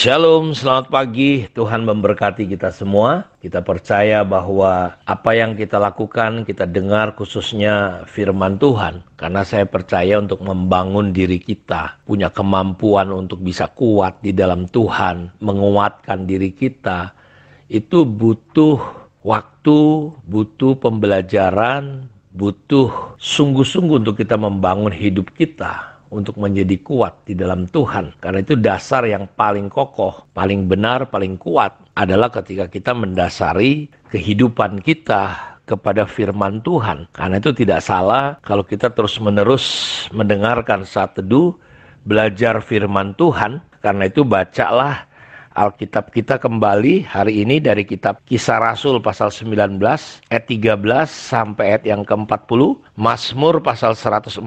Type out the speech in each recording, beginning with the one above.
Shalom, selamat pagi. Tuhan memberkati kita semua. Kita percaya bahwa apa yang kita lakukan, kita dengar khususnya firman Tuhan. Karena saya percaya untuk membangun diri kita, punya kemampuan untuk bisa kuat di dalam Tuhan, menguatkan diri kita, itu butuh waktu, butuh pembelajaran, butuh sungguh-sungguh untuk kita membangun hidup kita untuk menjadi kuat di dalam Tuhan. Karena itu dasar yang paling kokoh, paling benar, paling kuat adalah ketika kita mendasari kehidupan kita kepada firman Tuhan. Karena itu tidak salah kalau kita terus-menerus mendengarkan saat teduh, belajar firman Tuhan. Karena itu bacalah Alkitab kita kembali hari ini dari kitab Kisah Rasul pasal 19 ayat 13 sampai ayat yang ke-40, Mazmur pasal 147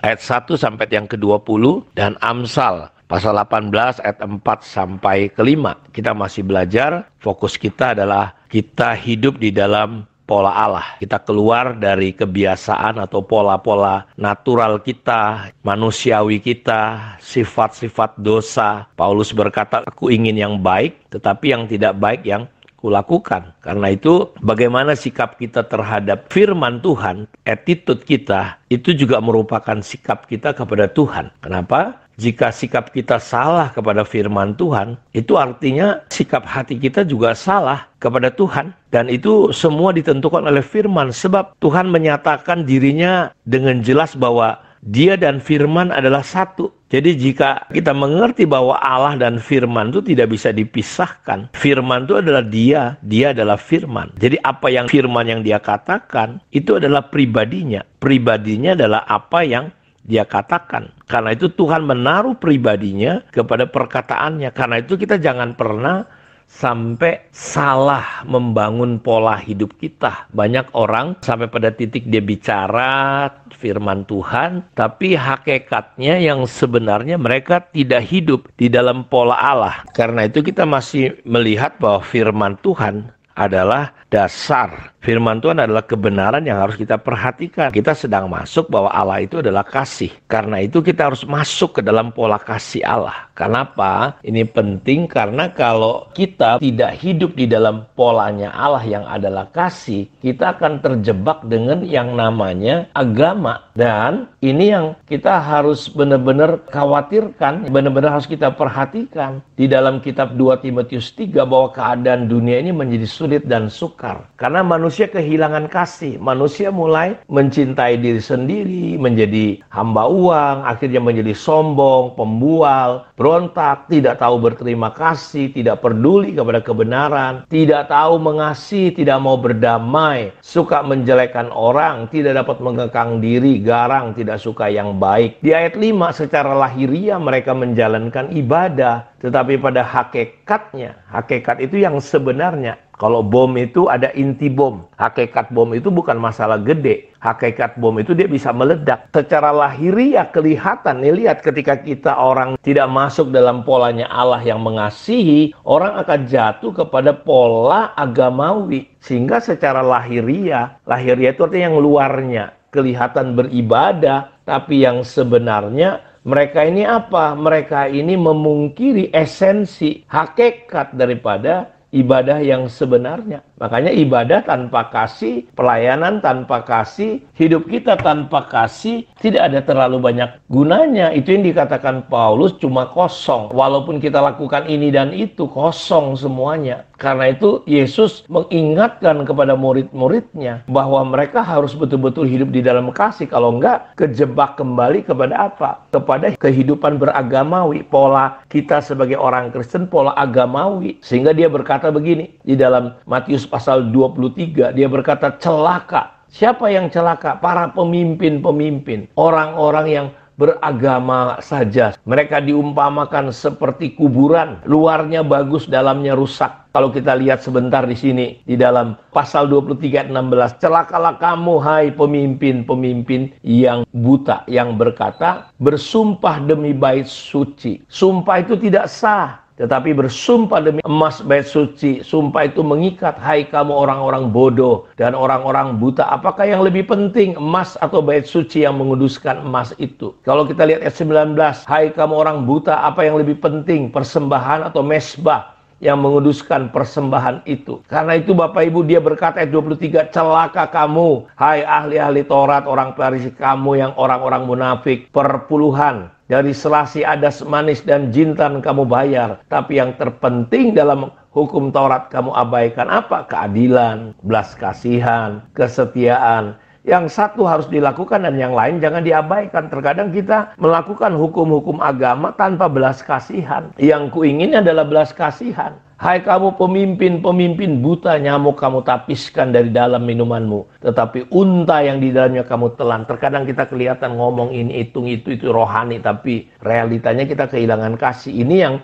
ayat 1 sampai yang ke-20 dan Amsal pasal 18 ayat 4 sampai ke-5. Kita masih belajar, fokus kita adalah kita hidup di dalam pola Allah. Kita keluar dari kebiasaan atau pola-pola natural kita, manusiawi kita, sifat-sifat dosa. Paulus berkata, "Aku ingin yang baik, tetapi yang tidak baik yang kulakukan. Karena itu bagaimana sikap kita terhadap firman Tuhan, attitude kita, itu juga merupakan sikap kita kepada Tuhan. Kenapa? Jika sikap kita salah kepada firman Tuhan, itu artinya sikap hati kita juga salah kepada Tuhan. Dan itu semua ditentukan oleh firman. Sebab Tuhan menyatakan dirinya dengan jelas bahwa dia dan firman adalah satu. Jadi jika kita mengerti bahwa Allah dan firman itu tidak bisa dipisahkan. Firman itu adalah dia, dia adalah firman. Jadi apa yang firman yang dia katakan itu adalah pribadinya. Pribadinya adalah apa yang dia katakan. Karena itu Tuhan menaruh pribadinya kepada perkataannya. Karena itu kita jangan pernah sampai salah membangun pola hidup kita. Banyak orang sampai pada titik dia bicara firman Tuhan, tapi hakikatnya yang sebenarnya mereka tidak hidup di dalam pola Allah. Karena itu kita masih melihat bahwa firman Tuhan adalah dasar firman Tuhan adalah kebenaran yang harus kita perhatikan. Kita sedang masuk bahwa Allah itu adalah kasih. Karena itu kita harus masuk ke dalam pola kasih Allah. Kenapa? Ini penting karena kalau kita tidak hidup di dalam polanya Allah yang adalah kasih, kita akan terjebak dengan yang namanya agama. Dan ini yang kita harus benar-benar khawatirkan, benar-benar harus kita perhatikan. Di dalam kitab 2 Timotius 3 bahwa keadaan dunia ini menjadi sulit dan suka terbakar. Karena manusia kehilangan kasih. Manusia mulai mencintai diri sendiri, menjadi hamba uang, akhirnya menjadi sombong, pembual, berontak, tidak tahu berterima kasih, tidak peduli kepada kebenaran, tidak tahu mengasihi, tidak mau berdamai, suka menjelekkan orang, tidak dapat mengekang diri, garang, tidak suka yang baik. Di ayat 5 secara lahiriah mereka menjalankan ibadah, tetapi pada hakikatnya, hakikat itu yang sebenarnya kalau bom itu ada inti bom. Hakikat bom itu bukan masalah gede. Hakikat bom itu dia bisa meledak. Secara lahiriah kelihatan. Nih lihat ketika kita orang tidak masuk dalam polanya Allah yang mengasihi, orang akan jatuh kepada pola agamawi. Sehingga secara lahiriah, lahiriah itu artinya yang luarnya. Kelihatan beribadah, tapi yang sebenarnya mereka ini apa? Mereka ini memungkiri esensi hakikat daripada ibadah yang sebenarnya Makanya ibadah tanpa kasih, pelayanan tanpa kasih, hidup kita tanpa kasih tidak ada terlalu banyak gunanya. Itu yang dikatakan Paulus cuma kosong. Walaupun kita lakukan ini dan itu kosong semuanya. Karena itu Yesus mengingatkan kepada murid-muridnya bahwa mereka harus betul-betul hidup di dalam kasih. Kalau enggak kejebak kembali kepada apa? Kepada kehidupan beragamawi, pola kita sebagai orang Kristen, pola agamawi. Sehingga dia berkata begini di dalam Matius pasal 23 dia berkata celaka. Siapa yang celaka? Para pemimpin-pemimpin, orang-orang yang beragama saja. Mereka diumpamakan seperti kuburan, luarnya bagus, dalamnya rusak. Kalau kita lihat sebentar di sini di dalam pasal 23 16, celakalah kamu hai pemimpin-pemimpin yang buta yang berkata bersumpah demi bait suci. Sumpah itu tidak sah tetapi bersumpah demi emas bait suci. Sumpah itu mengikat, hai kamu orang-orang bodoh dan orang-orang buta. Apakah yang lebih penting, emas atau bait suci yang menguduskan emas itu? Kalau kita lihat ayat 19, hai kamu orang buta, apa yang lebih penting, persembahan atau mesbah? yang menguduskan persembahan itu. Karena itu Bapak Ibu dia berkata ayat 23, celaka kamu, hai ahli-ahli Taurat, orang Farisi kamu yang orang-orang munafik, perpuluhan dari selasi adas manis dan jintan kamu bayar. Tapi yang terpenting dalam hukum Taurat kamu abaikan apa? Keadilan, belas kasihan, kesetiaan. Yang satu harus dilakukan dan yang lain jangan diabaikan. Terkadang kita melakukan hukum-hukum agama tanpa belas kasihan. Yang kuingin adalah belas kasihan. Hai kamu pemimpin-pemimpin buta nyamuk kamu tapiskan dari dalam minumanmu. Tetapi unta yang di dalamnya kamu telan. Terkadang kita kelihatan ngomong ini, hitung itu, itu rohani. Tapi realitanya kita kehilangan kasih. Ini yang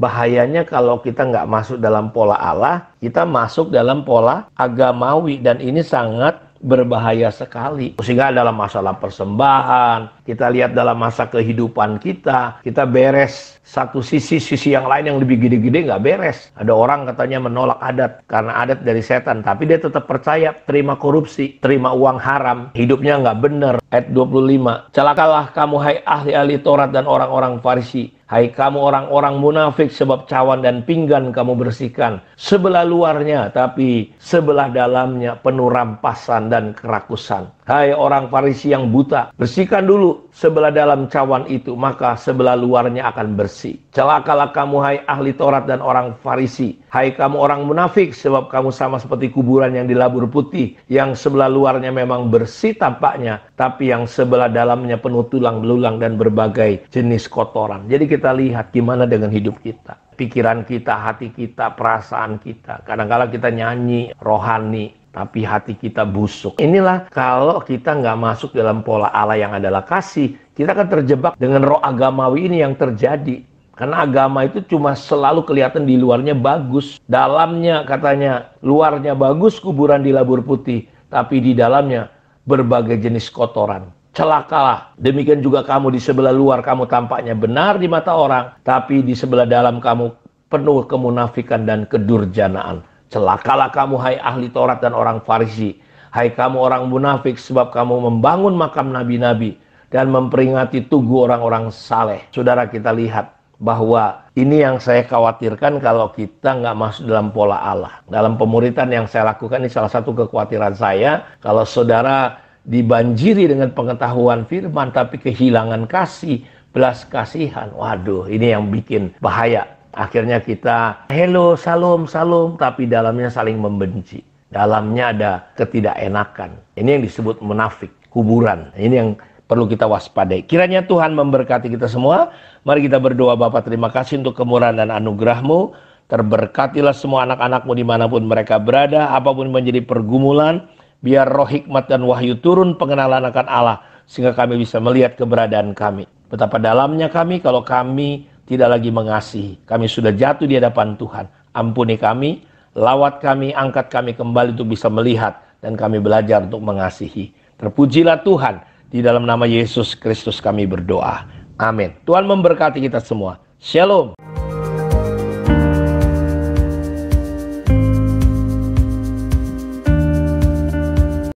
bahayanya kalau kita nggak masuk dalam pola Allah. Kita masuk dalam pola agamawi. Dan ini sangat berbahaya sekali. Sehingga dalam masalah persembahan, kita lihat dalam masa kehidupan kita, kita beres satu sisi, sisi yang lain yang lebih gede-gede nggak beres. Ada orang katanya menolak adat karena adat dari setan, tapi dia tetap percaya terima korupsi, terima uang haram, hidupnya nggak benar. Ayat 25, celakalah kamu hai ahli-ahli Taurat dan orang-orang Farisi Hai kamu orang-orang munafik sebab cawan dan pinggan kamu bersihkan. Sebelah luarnya tapi sebelah dalamnya penuh rampasan dan kerakusan. Hai orang Farisi yang buta, bersihkan dulu sebelah dalam cawan itu, maka sebelah luarnya akan bersih. Celakalah kamu hai ahli Taurat dan orang Farisi. Hai kamu orang munafik, sebab kamu sama seperti kuburan yang dilabur putih, yang sebelah luarnya memang bersih tampaknya, tapi yang sebelah dalamnya penuh tulang belulang dan berbagai jenis kotoran. Jadi kita lihat gimana dengan hidup kita pikiran kita, hati kita, perasaan kita. kadang -kadang kita nyanyi rohani, tapi hati kita busuk. Inilah kalau kita nggak masuk dalam pola Allah yang adalah kasih, kita akan terjebak dengan roh agamawi ini yang terjadi. Karena agama itu cuma selalu kelihatan di luarnya bagus. Dalamnya katanya, luarnya bagus kuburan di labur putih. Tapi di dalamnya berbagai jenis kotoran celakalah. Demikian juga kamu di sebelah luar kamu tampaknya benar di mata orang, tapi di sebelah dalam kamu penuh kemunafikan dan kedurjanaan. Celakalah kamu hai ahli Taurat dan orang Farisi, hai kamu orang munafik sebab kamu membangun makam nabi-nabi dan memperingati tugu orang-orang saleh. Saudara kita lihat bahwa ini yang saya khawatirkan kalau kita nggak masuk dalam pola Allah. Dalam pemuritan yang saya lakukan ini salah satu kekhawatiran saya kalau saudara dibanjiri dengan pengetahuan firman tapi kehilangan kasih, belas kasihan. Waduh, ini yang bikin bahaya. Akhirnya kita hello, salom salom tapi dalamnya saling membenci. Dalamnya ada ketidakenakan. Ini yang disebut munafik, kuburan. Ini yang perlu kita waspadai. Kiranya Tuhan memberkati kita semua. Mari kita berdoa Bapa terima kasih untuk kemurahan dan anugerahmu. Terberkatilah semua anak-anakmu dimanapun mereka berada, apapun menjadi pergumulan, Biar roh hikmat dan wahyu turun pengenalan akan Allah sehingga kami bisa melihat keberadaan kami. Betapa dalamnya kami kalau kami tidak lagi mengasihi. Kami sudah jatuh di hadapan Tuhan. Ampuni kami, lawat kami, angkat kami kembali untuk bisa melihat dan kami belajar untuk mengasihi. Terpujilah Tuhan di dalam nama Yesus Kristus kami berdoa. Amin. Tuhan memberkati kita semua. Shalom.